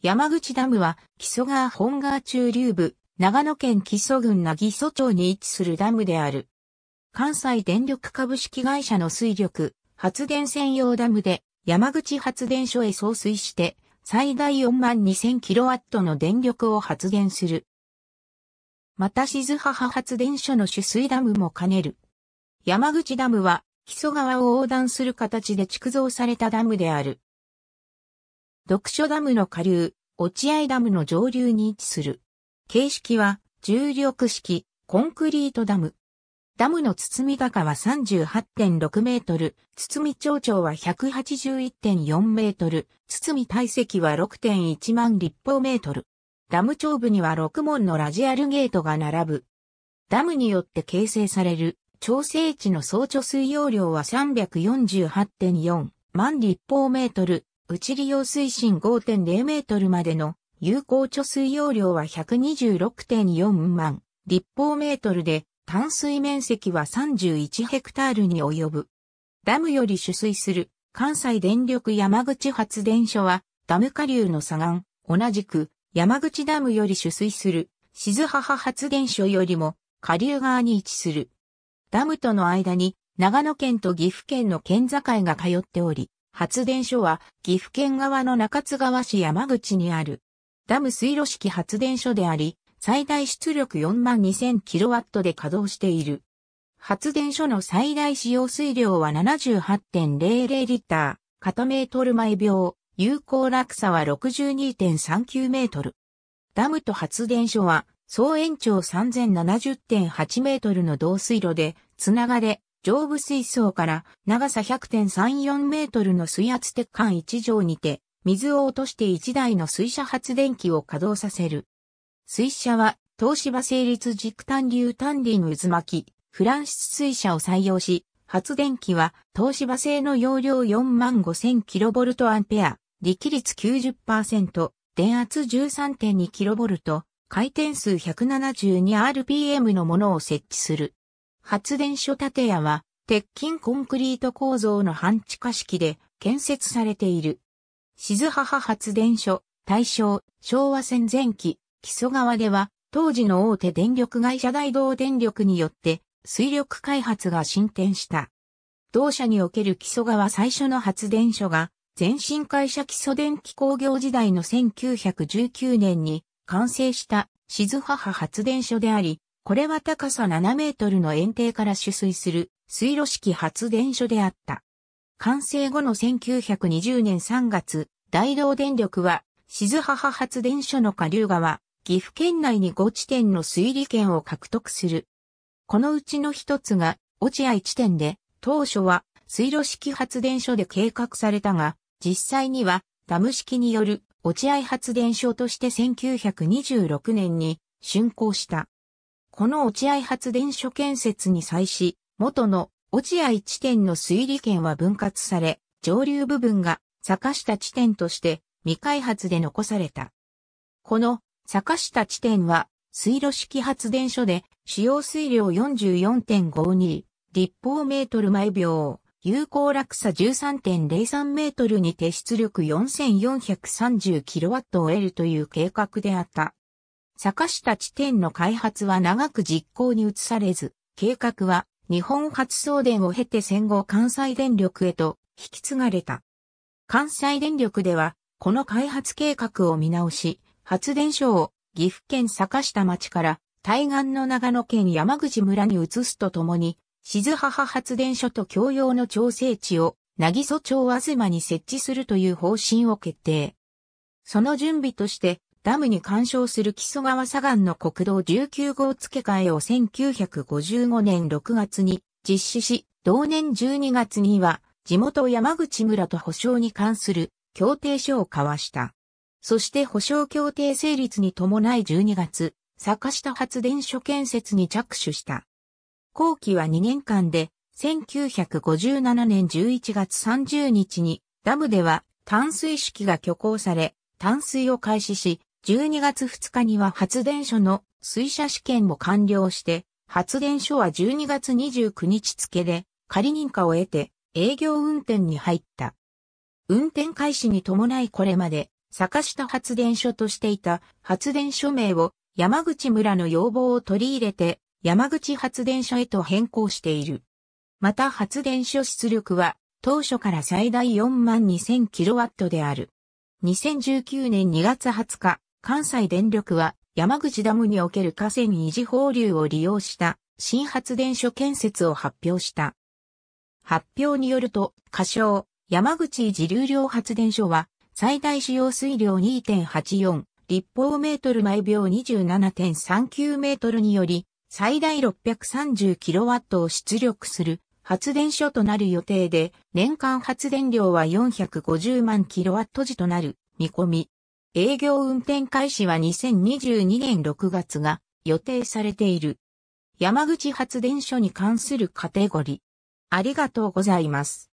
山口ダムは、木曽川本川中流部、長野県木曽郡木曽町に位置するダムである。関西電力株式会社の水力、発電専用ダムで、山口発電所へ送水して、最大4万2 0 0 0ットの電力を発電する。また静母発電所の取水ダムも兼ねる。山口ダムは、木曽川を横断する形で築造されたダムである。読書ダムの下流、落合ダムの上流に位置する。形式は、重力式、コンクリートダム。ダムの包み高は38.6メートル、包み長長は181.4メートル、包み体積は6.1万立方メートル。ダム長部には6門のラジアルゲートが並ぶ。ダムによって形成される、調整値の総貯水容量は348.4万立方メートル、内利用水深5.0メートルまでの有効貯水容量は126.4万立方メートルで、淡水面積は31ヘクタールに及ぶ。ダムより取水する関西電力山口発電所は、ダム下流の左岸、同じく山口ダムより取水する静母発電所よりも下流側に位置する。ダムとの間に長野県と岐阜県の県境が通っており、発電所は岐阜県側の中津川市山口にあるダム水路式発電所であり、最大出力4万 2000kW で稼働している。発電所の最大使用水量は78.00リッター、片メートル毎秒、有効落差は62.39メートル。ダムと発電所は総延長3070.8メートルの導水路でつながれ、上部水槽から長さ100.34メートルの水圧鉄管1畳にて、水を落として1台の水車発電機を稼働させる。水車は、東芝成立軸単流単輪渦巻き、フランス水車を採用し、発電機は東芝製の容量4 5 0 0 0キロボルトアンペア、力率90%、電圧1 3 2キロボルト、回転数 172rpm のものを設置する。発電所建屋は、鉄筋コンクリート構造の半地下式で建設されている。静母発電所、大正、昭和戦前期、木曽川では、当時の大手電力会社大同電力によって、水力開発が進展した。同社における木曽川最初の発電所が、全身会社基礎電気工業時代の1919年に完成した静母発電所であり、これは高さ7メートルの園庭から取水する水路式発電所であった。完成後の1920年3月、大同電力は、静母発電所の下流川、岐阜県内に5地点の水利権を獲得する。このうちの一つが、落合地点で、当初は水路式発電所で計画されたが、実際にはダム式による落合発電所として1926年に竣工した。この落合発電所建設に際し、元の落合地点の水利権は分割され、上流部分が坂下地点として未開発で残された。この坂下地点は水路式発電所で使用水量44.52立方メートル毎秒、有効落差13.03メートルにて出力4430キロワットを得るという計画であった。坂下地点の開発は長く実行に移されず、計画は日本初送電を経て戦後関西電力へと引き継がれた。関西電力では、この開発計画を見直し、発電所を岐阜県坂下町から対岸の長野県山口村に移すとともに、静母発電所と共用の調整地を、渚町東に設置するという方針を決定。その準備として、ダムに干渉する木曽川左岸の国道19号付け替えを1955年6月に実施し、同年12月には地元山口村と保証に関する協定書を交わした。そして保証協定成立に伴い12月、坂下発電所建設に着手した。後期は2年間で、1957年11月30日に、ダムでは淡水式が挙行され、淡水を開始し、12月2日には発電所の水車試験も完了して、発電所は12月29日付で仮認可を得て営業運転に入った。運転開始に伴いこれまで坂下発電所としていた発電所名を山口村の要望を取り入れて山口発電所へと変更している。また発電所出力は当初から最大4万 2000kW である。2019年2月20日、関西電力は山口ダムにおける河川維持放流を利用した新発電所建設を発表した。発表によると、仮称、山口維持流量発電所は最大使用水量2.84立方メートル毎秒27.39メートルにより最大630キロワットを出力する発電所となる予定で、年間発電量は450万キロワット時となる見込み。営業運転開始は2022年6月が予定されている。山口発電所に関するカテゴリー。ありがとうございます。